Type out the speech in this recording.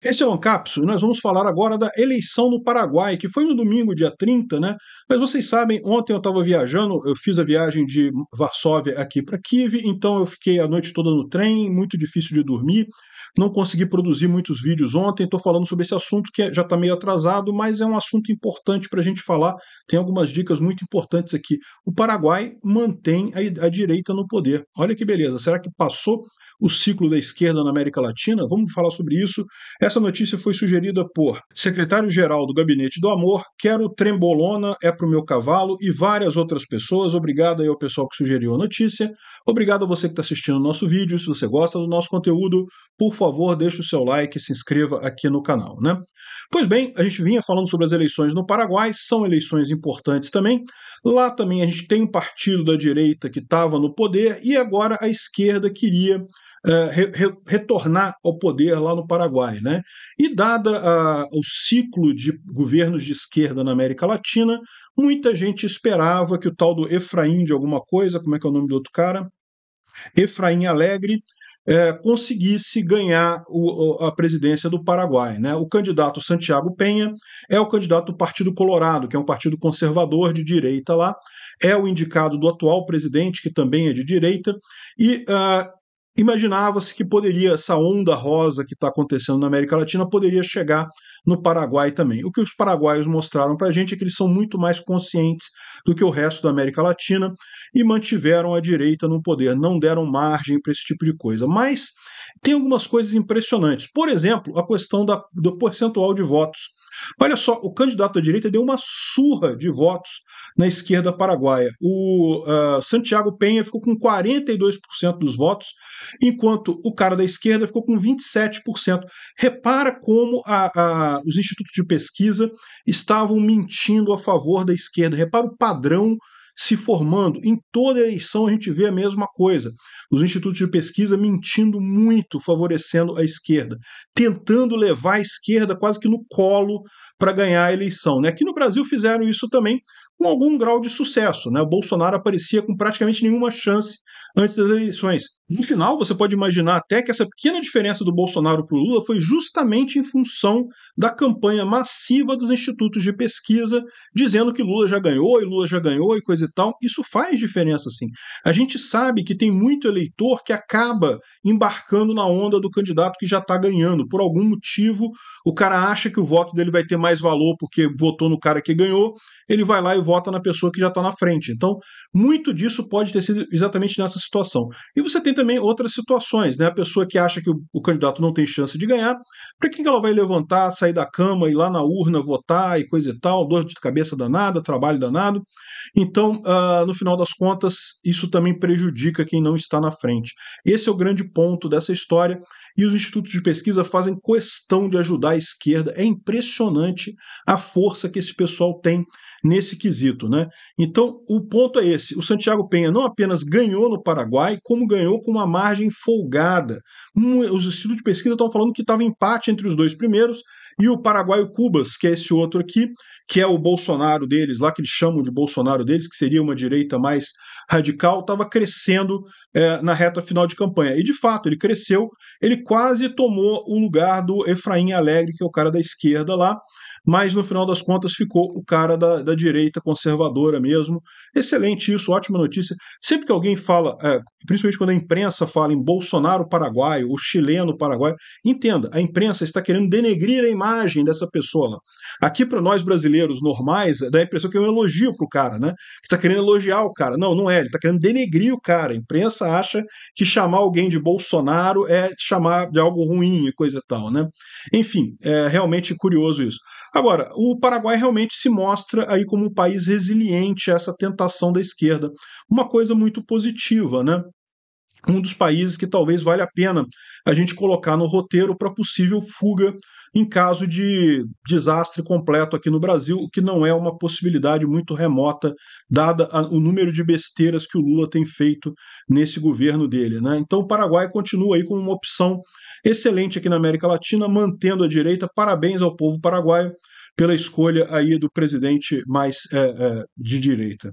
Esse é o Ancapsu e nós vamos falar agora da eleição no Paraguai, que foi no domingo, dia 30, né? Mas vocês sabem, ontem eu estava viajando, eu fiz a viagem de Varsóvia aqui para Kiev, então eu fiquei a noite toda no trem, muito difícil de dormir, não consegui produzir muitos vídeos ontem, estou falando sobre esse assunto que é, já está meio atrasado, mas é um assunto importante para a gente falar, tem algumas dicas muito importantes aqui. O Paraguai mantém a, a direita no poder, olha que beleza, será que passou o ciclo da esquerda na América Latina. Vamos falar sobre isso. Essa notícia foi sugerida por secretário-geral do Gabinete do Amor, Quero Trembolona, é pro meu cavalo, e várias outras pessoas. Obrigado aí ao pessoal que sugeriu a notícia. Obrigado a você que está assistindo o nosso vídeo. Se você gosta do nosso conteúdo, por favor, deixe o seu like e se inscreva aqui no canal, né? Pois bem, a gente vinha falando sobre as eleições no Paraguai, são eleições importantes também. Lá também a gente tem um partido da direita que estava no poder e agora a esquerda queria é, re, re, retornar ao poder lá no Paraguai. Né? E, dada o ciclo de governos de esquerda na América Latina, muita gente esperava que o tal do Efraim de alguma coisa, como é que é o nome do outro cara? Efraim Alegre, é, conseguisse ganhar o, a presidência do Paraguai. Né? O candidato Santiago Penha é o candidato do Partido Colorado, que é um partido conservador de direita lá, é o indicado do atual presidente, que também é de direita, e ah, Imaginava-se que poderia essa onda rosa que está acontecendo na América Latina poderia chegar no Paraguai também. O que os paraguaios mostraram para a gente é que eles são muito mais conscientes do que o resto da América Latina e mantiveram a direita no poder, não deram margem para esse tipo de coisa. Mas tem algumas coisas impressionantes. Por exemplo, a questão da, do percentual de votos Olha só, o candidato à direita deu uma surra de votos na esquerda paraguaia. O uh, Santiago Penha ficou com 42% dos votos, enquanto o cara da esquerda ficou com 27%. Repara como a, a, os institutos de pesquisa estavam mentindo a favor da esquerda. Repara o padrão se formando. Em toda eleição a gente vê a mesma coisa. Os institutos de pesquisa mentindo muito, favorecendo a esquerda, tentando levar a esquerda quase que no colo para ganhar a eleição. Né? Aqui no Brasil fizeram isso também com algum grau de sucesso. Né? O Bolsonaro aparecia com praticamente nenhuma chance antes das eleições. No final, você pode imaginar até que essa pequena diferença do Bolsonaro para o Lula foi justamente em função da campanha massiva dos institutos de pesquisa, dizendo que Lula já ganhou e Lula já ganhou e coisa e tal. Isso faz diferença, sim. A gente sabe que tem muito eleitor que acaba embarcando na onda do candidato que já está ganhando. Por algum motivo, o cara acha que o voto dele vai ter mais valor porque votou no cara que ganhou, ele vai lá e vota na pessoa que já está na frente. Então, muito disso pode ter sido exatamente nessa situação. E você tem também outras situações, né? A pessoa que acha que o, o candidato não tem chance de ganhar, para quem que ela vai levantar, sair da cama, ir lá na urna, votar e coisa e tal, dor de cabeça danada, trabalho danado. Então, uh, no final das contas, isso também prejudica quem não está na frente. Esse é o grande ponto dessa história e os institutos de pesquisa fazem questão de ajudar a esquerda. É impressionante a força que esse pessoal tem nesse quesito, né? Então, o ponto é esse. O Santiago Penha não apenas ganhou no Paraguai, como ganhou com uma margem folgada. os institutos de pesquisa estão falando que estava empate entre os dois primeiros, e o Paraguai o Cubas, que é esse outro aqui, que é o Bolsonaro deles, lá que eles chamam de Bolsonaro deles, que seria uma direita mais radical, estava crescendo é, na reta final de campanha. E de fato, ele cresceu, ele quase tomou o lugar do Efraim Alegre, que é o cara da esquerda lá, mas no final das contas ficou o cara da, da direita conservadora mesmo. Excelente isso, ótima notícia. Sempre que alguém fala é, principalmente quando a imprensa fala em Bolsonaro paraguaio, o chileno paraguaio, entenda, a imprensa está querendo denegrir a imagem dessa pessoa lá. Aqui, para nós brasileiros normais, dá a impressão que é um elogio para o cara, né? Que está querendo elogiar o cara. Não, não é, ele está querendo denegrir o cara. A imprensa acha que chamar alguém de Bolsonaro é chamar de algo ruim e coisa e tal, né? Enfim, é realmente curioso isso. Agora, o Paraguai realmente se mostra aí como um país resiliente a essa tentação da esquerda, uma coisa muito positiva Silva, né? Um dos países que talvez valha a pena a gente colocar no roteiro para possível fuga em caso de desastre completo aqui no Brasil, o que não é uma possibilidade muito remota, dada a, o número de besteiras que o Lula tem feito nesse governo dele. Né? Então o Paraguai continua aí como uma opção excelente aqui na América Latina, mantendo a direita. Parabéns ao povo paraguaio pela escolha aí do presidente mais é, é, de direita.